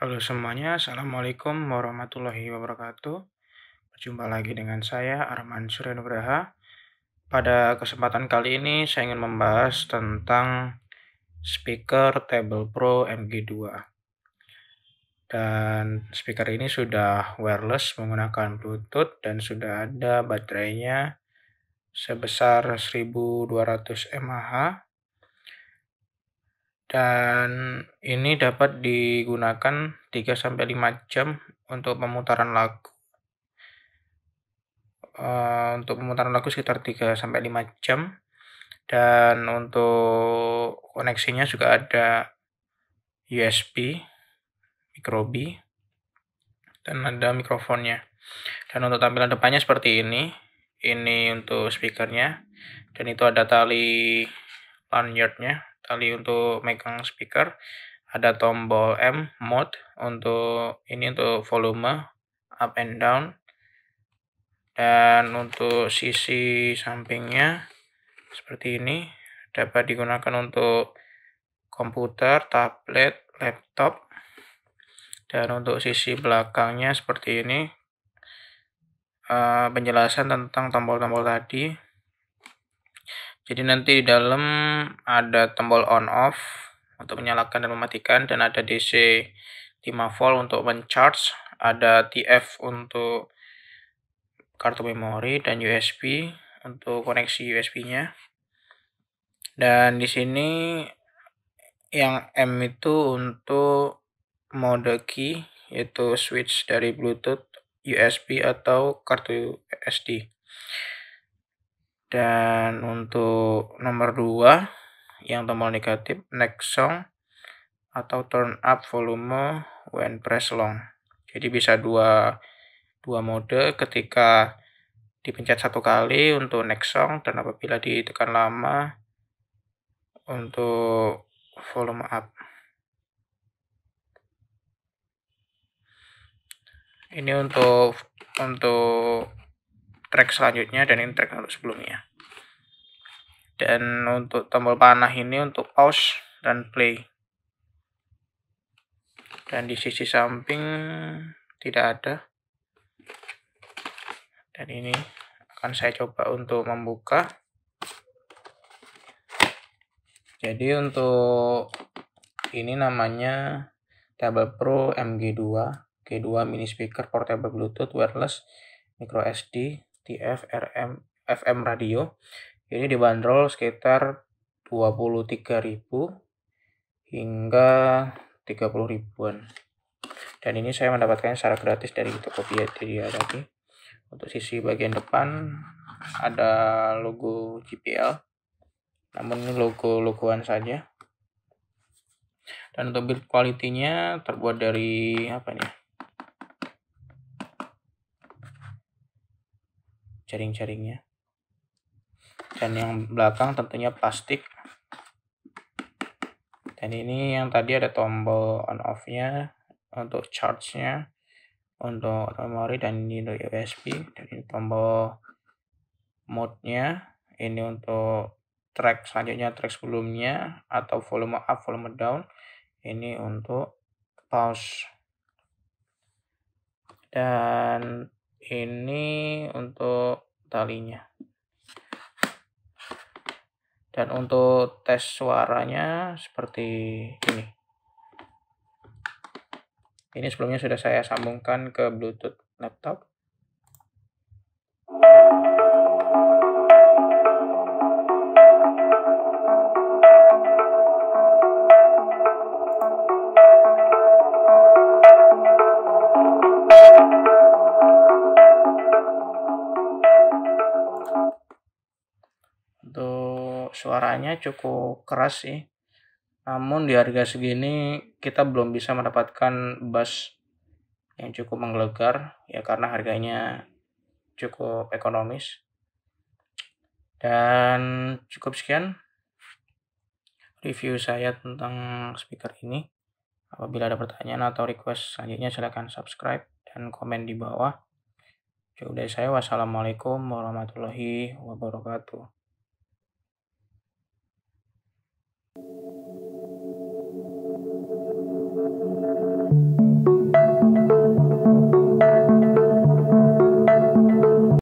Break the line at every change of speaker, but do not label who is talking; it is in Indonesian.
Halo semuanya, Assalamualaikum warahmatullahi wabarakatuh. Berjumpa lagi dengan saya, Arman Suryanugraha. Pada kesempatan kali ini, saya ingin membahas tentang speaker Table Pro MG2. Dan speaker ini sudah wireless menggunakan Bluetooth dan sudah ada baterainya sebesar 1200 mAh dan ini dapat digunakan 3-5 jam untuk pemutaran lagu. Uh, untuk pemutaran lagu sekitar 3-5 jam dan untuk koneksinya juga ada USB, micro B, dan ada mikrofonnya. Dan untuk tampilan depannya seperti ini. Ini untuk speakernya. Dan itu ada tali lanyardnya tali untuk megang speaker, ada tombol M mode untuk ini untuk volume up and down dan untuk sisi sampingnya seperti ini dapat digunakan untuk komputer, tablet, laptop dan untuk sisi belakangnya seperti ini eh, penjelasan tentang tombol-tombol tadi jadi nanti di dalam ada tombol on off untuk menyalakan dan mematikan dan ada DC 5 volt untuk mencharge, ada TF untuk kartu memori dan USB untuk koneksi USB-nya. Dan di sini yang M itu untuk mode key yaitu switch dari Bluetooth, USB atau kartu SD dan untuk nomor 2 yang tombol negatif next song atau turn up volume when press long jadi bisa dua dua mode ketika dipencet satu kali untuk next song dan apabila ditekan lama untuk volume up ini untuk untuk track selanjutnya dan ini track untuk sebelumnya dan untuk tombol panah ini untuk pause dan play dan di sisi samping tidak ada dan ini akan saya coba untuk membuka jadi untuk ini namanya Table Pro MG2 G2 mini speaker portable bluetooth wireless micro SD di FRM FM radio ini dibanderol sekitar 23.000 hingga 30000 ribuan dan ini saya mendapatkannya secara gratis dari Tokopedia dia tadi untuk sisi bagian depan ada logo GPL namun ini logo logoan saja dan untuk build quality-nya terbuat dari apa nih ya, jaring-jaringnya dan yang belakang tentunya plastik dan ini yang tadi ada tombol on off nya untuk charge nya untuk memori dan ini untuk USB dan ini tombol mode nya ini untuk track selanjutnya track sebelumnya atau volume up volume down ini untuk pause dan ini untuk talinya dan untuk tes suaranya seperti ini ini sebelumnya sudah saya sambungkan ke bluetooth laptop suaranya cukup keras sih. Namun di harga segini kita belum bisa mendapatkan bass yang cukup menggelegar ya karena harganya cukup ekonomis. Dan cukup sekian review saya tentang speaker ini. Apabila ada pertanyaan atau request selanjutnya silahkan subscribe dan komen di bawah. Cukup dari saya, wassalamualaikum warahmatullahi wabarakatuh.